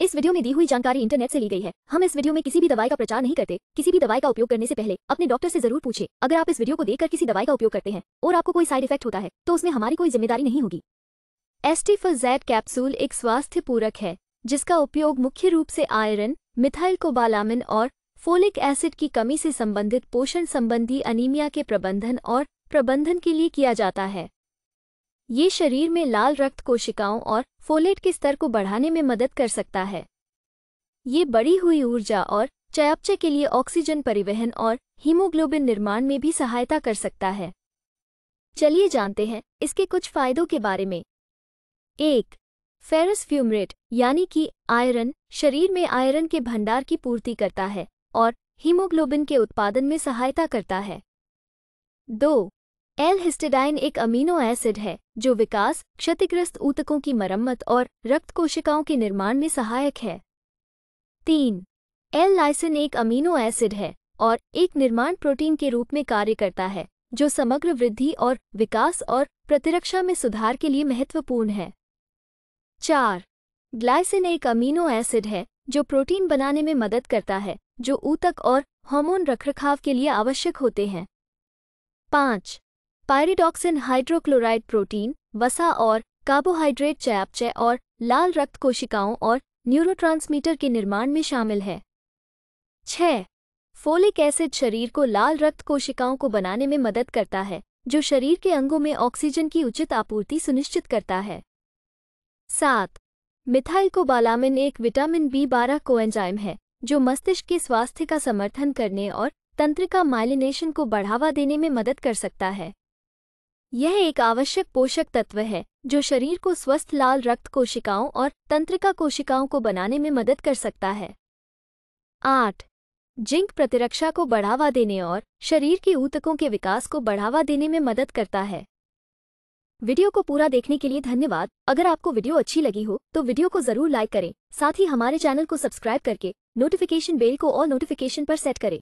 इस वीडियो में दी हुई जानकारी इंटरनेट से ली गई है हम इस वीडियो में किसी भी दवाई का प्रचार नहीं करते किसी भी दवाई का उपयोग करने से पहले अपने डॉक्टर से जरूर पूछे अगर आप इस वीडियो को देखकर किसी दवाई का उपयोग करते हैं और आपको कोई साइड इफेक्ट होता है तो उसमें हमारी कोई जिम्मेदारी नहीं होगी एस्टिफजेड कैप्सूल एक स्वास्थ्य पूरक है जिसका उपयोग मुख्य रूप से आयरन मिथाइल कोबालामिन और फोलिक एसिड की कमी से संबंधित पोषण संबंधी अनिमिया के प्रबंधन और प्रबंधन के लिए किया जाता है ये शरीर में लाल रक्त कोशिकाओं और फोलेट के स्तर को बढ़ाने में मदद कर सकता है ये बढ़ी हुई ऊर्जा और चयापचय के लिए ऑक्सीजन परिवहन और हीमोग्लोबिन निर्माण में भी सहायता कर सकता है चलिए जानते हैं इसके कुछ फायदों के बारे में एक फेरस फ्यूमरेट यानी कि आयरन शरीर में आयरन के भंडार की पूर्ति करता है और हीमोग्लोबिन के उत्पादन में सहायता करता है दो एल हिस्टेडाइन एक अमीनो एसिड है जो विकास क्षतिग्रस्त ऊतकों की मरम्मत और रक्त कोशिकाओं के निर्माण में सहायक है तीन एल लाइसिन एक अमीनो एसिड है और एक निर्माण प्रोटीन के रूप में कार्य करता है जो समग्र वृद्धि और विकास और प्रतिरक्षा में सुधार के लिए महत्वपूर्ण है चार ग्लाइसिन एक अमीनो एसिड है जो प्रोटीन बनाने में मदद करता है जो ऊतक और हार्मोन रखरखाव के लिए आवश्यक होते हैं पाँच पायरिडॉक्सिन हाइड्रोक्लोराइड प्रोटीन वसा और कार्बोहाइड्रेट चयापचय और लाल रक्त कोशिकाओं और न्यूरोट्रांसमीटर के निर्माण में शामिल है छ फोलिक एसिड शरीर को लाल रक्त कोशिकाओं को बनाने में मदद करता है जो शरीर के अंगों में ऑक्सीजन की उचित आपूर्ति सुनिश्चित करता है सात मिथाइल कोबालामिन एक विटामिन बी बारह कोएंजाइम है जो मस्तिष्क के स्वास्थ्य का समर्थन करने और तंत्रिका माइलिनेशन को बढ़ावा देने में मदद कर सकता है यह एक आवश्यक पोषक तत्व है जो शरीर को स्वस्थ लाल रक्त कोशिकाओं और तंत्रिका कोशिकाओं को बनाने में मदद कर सकता है आठ जिंक प्रतिरक्षा को बढ़ावा देने और शरीर के ऊतकों के विकास को बढ़ावा देने में मदद करता है वीडियो को पूरा देखने के लिए धन्यवाद अगर आपको वीडियो अच्छी लगी हो तो वीडियो को जरूर लाइक करें साथ ही हमारे चैनल को सब्सक्राइब करके नोटिफिकेशन बेल को ऑल नोटिफिकेशन पर सेट करें